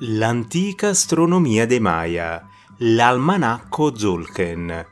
L'antica astronomia dei Maya, l'almanacco Zulken.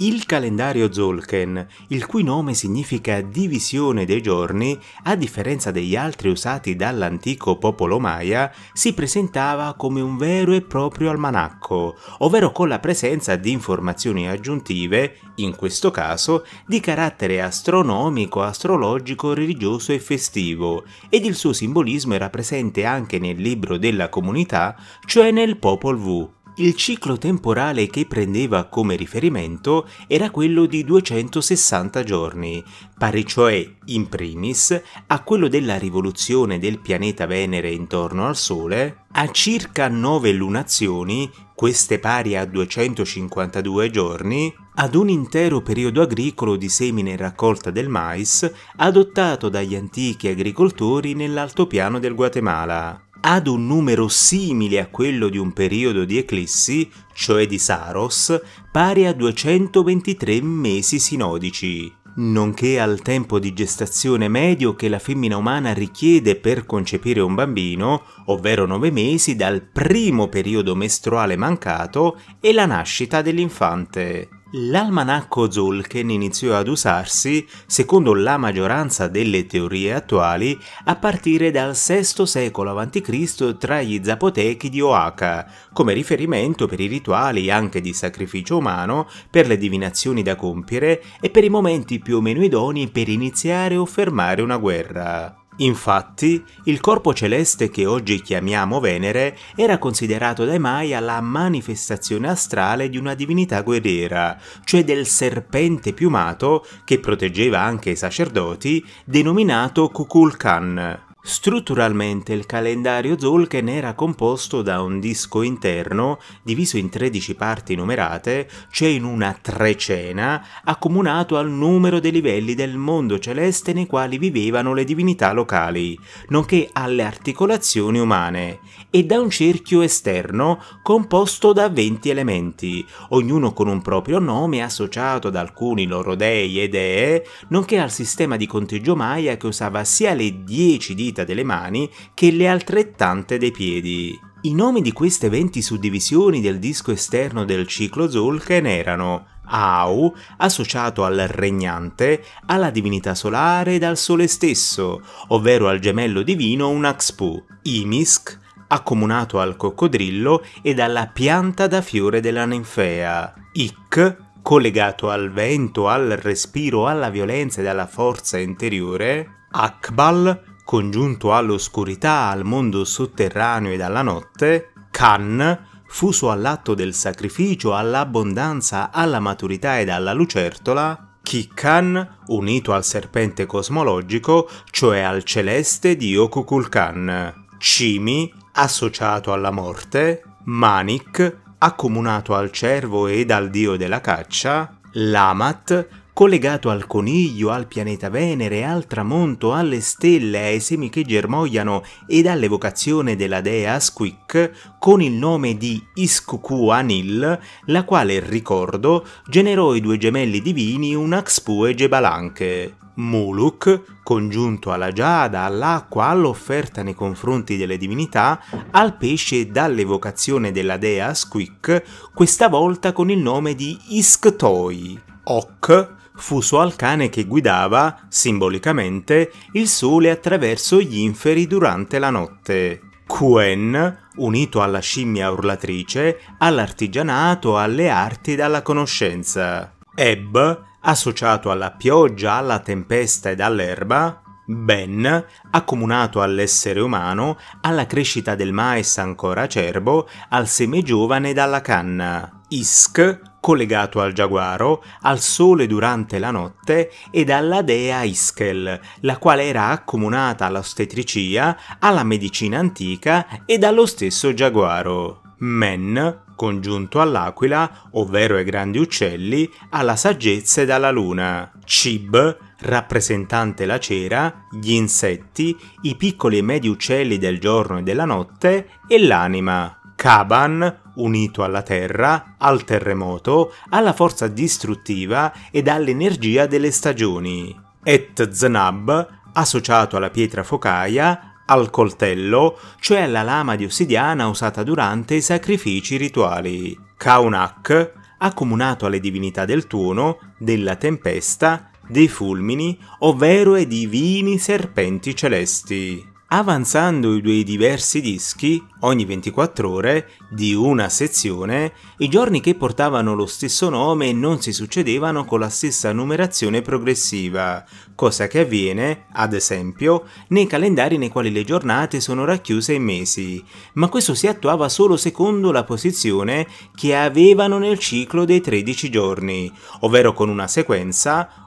Il calendario Zolken, il cui nome significa divisione dei giorni, a differenza degli altri usati dall'antico popolo Maya, si presentava come un vero e proprio almanacco, ovvero con la presenza di informazioni aggiuntive, in questo caso di carattere astronomico, astrologico, religioso e festivo, ed il suo simbolismo era presente anche nel libro della comunità, cioè nel Popol Vuh il ciclo temporale che prendeva come riferimento era quello di 260 giorni, pari cioè in primis a quello della rivoluzione del pianeta Venere intorno al Sole, a circa 9 lunazioni, queste pari a 252 giorni, ad un intero periodo agricolo di semine e raccolta del mais adottato dagli antichi agricoltori nell'altopiano del Guatemala ad un numero simile a quello di un periodo di eclissi, cioè di Saros, pari a 223 mesi sinodici, nonché al tempo di gestazione medio che la femmina umana richiede per concepire un bambino, ovvero 9 mesi dal primo periodo mestruale mancato e la nascita dell'infante. L'almanacco Zulken iniziò ad usarsi, secondo la maggioranza delle teorie attuali, a partire dal VI secolo a.C. tra gli zapotechi di Oaxaca, come riferimento per i rituali anche di sacrificio umano, per le divinazioni da compiere e per i momenti più o meno idoni per iniziare o fermare una guerra. Infatti, il corpo celeste che oggi chiamiamo Venere era considerato dai Maya la manifestazione astrale di una divinità guerriera, cioè del serpente piumato che proteggeva anche i sacerdoti, denominato Kukulkan. Strutturalmente il calendario Zolken era composto da un disco interno diviso in 13 parti numerate, cioè in una trecena, accomunato al numero dei livelli del mondo celeste nei quali vivevano le divinità locali, nonché alle articolazioni umane, e da un cerchio esterno composto da 20 elementi, ognuno con un proprio nome associato ad alcuni loro dei e dee, nonché al sistema di conteggio maya che usava sia le 10 dita dita delle mani che le altrettante dei piedi. I nomi di queste 20 suddivisioni del disco esterno del ciclo Zulken erano Au, associato al regnante, alla divinità solare ed al sole stesso, ovvero al gemello divino Unaxpu, Imisk, accomunato al coccodrillo ed alla pianta da fiore della ninfea, Ik, collegato al vento, al respiro, alla violenza ed alla forza interiore, Akbal, congiunto all'oscurità, al mondo sotterraneo e alla notte, Khan, fuso all'atto del sacrificio, all'abbondanza, alla maturità ed alla lucertola, Kikkan, unito al serpente cosmologico, cioè al celeste dio Kukulkan, Cimi, associato alla morte, Manik, accomunato al cervo ed al dio della caccia, Lamat, collegato al coniglio, al pianeta Venere, al tramonto, alle stelle, ai semi che germogliano ed all'evocazione della dea Asquic con il nome di Iskuku Anil, la quale, ricordo, generò i due gemelli divini Unaxpu e Gebalanche. Muluk, congiunto alla giada, all'acqua, all'offerta nei confronti delle divinità, al pesce dall'evocazione della dea Squick, questa volta con il nome di Isktoi. Ok fuso al cane che guidava, simbolicamente, il sole attraverso gli inferi durante la notte. Quen, unito alla scimmia urlatrice, all'artigianato, alle arti e alla conoscenza. Eb, associato alla pioggia, alla tempesta ed all'erba. Ben, accomunato all'essere umano, alla crescita del mais ancora acerbo, al seme giovane alla canna. Isk, collegato al giaguaro, al sole durante la notte ed alla dea Iskel, la quale era accomunata all'ostetricia, alla medicina antica e allo stesso giaguaro. Men, congiunto all'aquila, ovvero ai grandi uccelli, alla saggezza ed alla luna. Cib, rappresentante la cera, gli insetti, i piccoli e medi uccelli del giorno e della notte e l'anima. Kaban, unito alla terra, al terremoto, alla forza distruttiva ed all'energia delle stagioni. Et Zanab, associato alla pietra focaia, al coltello, cioè alla lama di ossidiana usata durante i sacrifici rituali. Kaunak, accomunato alle divinità del tuono, della tempesta, dei fulmini, ovvero ai divini serpenti celesti. Avanzando i due diversi dischi, ogni 24 ore, di una sezione, i giorni che portavano lo stesso nome non si succedevano con la stessa numerazione progressiva, cosa che avviene, ad esempio, nei calendari nei quali le giornate sono racchiuse in mesi, ma questo si attuava solo secondo la posizione che avevano nel ciclo dei 13 giorni, ovvero con una sequenza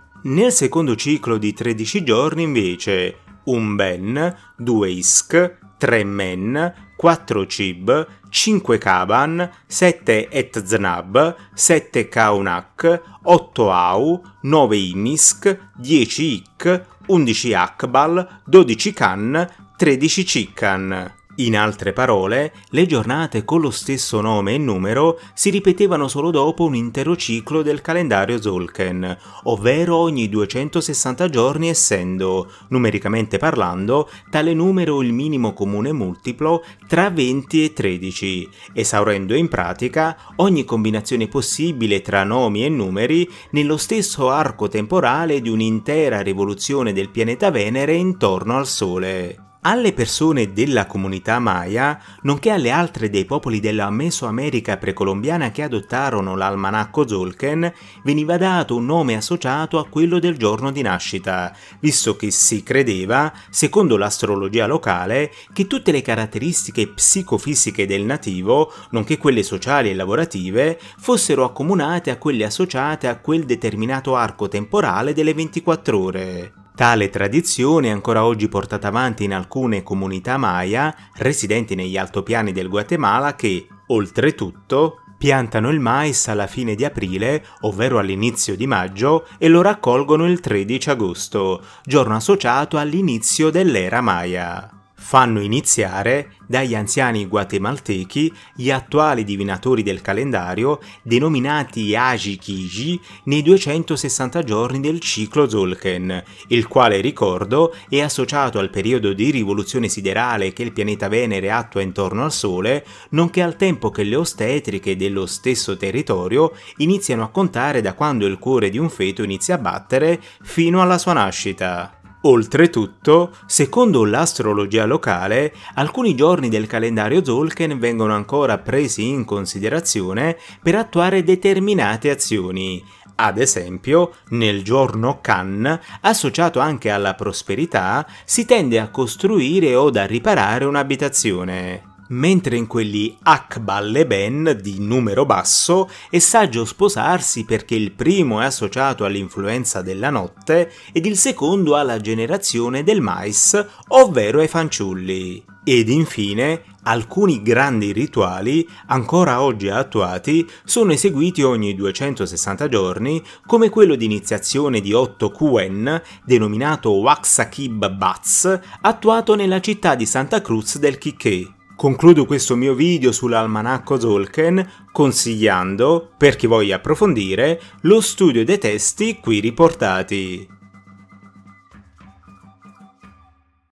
Nel secondo ciclo di 13 giorni invece un ben, due isk, tre men, quattro cib, cinque kaban, sette etznab, sette kaunak, otto au, nove imisk, dieci ik, undici akbal, dodici kan, tredici cikkan. In altre parole, le giornate con lo stesso nome e numero si ripetevano solo dopo un intero ciclo del calendario Zolken, ovvero ogni 260 giorni essendo, numericamente parlando, tale numero il minimo comune multiplo tra 20 e 13, esaurendo in pratica ogni combinazione possibile tra nomi e numeri nello stesso arco temporale di un'intera rivoluzione del pianeta Venere intorno al Sole. Alle persone della comunità Maya, nonché alle altre dei popoli della Mesoamerica precolombiana che adottarono l'almanacco Zolken, veniva dato un nome associato a quello del giorno di nascita, visto che si credeva, secondo l'astrologia locale, che tutte le caratteristiche psicofisiche del nativo, nonché quelle sociali e lavorative, fossero accomunate a quelle associate a quel determinato arco temporale delle 24 ore. Tale tradizione è ancora oggi portata avanti in alcune comunità maya residenti negli altopiani del Guatemala che, oltretutto, piantano il mais alla fine di aprile, ovvero all'inizio di maggio, e lo raccolgono il 13 agosto, giorno associato all'inizio dell'era maya fanno iniziare dagli anziani guatemaltechi gli attuali divinatori del calendario denominati Ajikiji nei 260 giorni del ciclo Zolken, il quale ricordo è associato al periodo di rivoluzione siderale che il pianeta Venere attua intorno al Sole, nonché al tempo che le ostetriche dello stesso territorio iniziano a contare da quando il cuore di un feto inizia a battere fino alla sua nascita. Oltretutto, secondo l'astrologia locale, alcuni giorni del calendario Zolken vengono ancora presi in considerazione per attuare determinate azioni. Ad esempio, nel giorno Kan, associato anche alla prosperità, si tende a costruire o a riparare un'abitazione mentre in quelli Akbal e Ben di numero basso è saggio sposarsi perché il primo è associato all'influenza della notte ed il secondo alla generazione del mais, ovvero ai fanciulli. Ed infine, alcuni grandi rituali, ancora oggi attuati, sono eseguiti ogni 260 giorni, come quello di iniziazione di 8 Quen, denominato Waxakib Bats, attuato nella città di Santa Cruz del Quiché. Concludo questo mio video sull'almanacco Tolkien consigliando, per chi voglia approfondire, lo studio dei testi qui riportati.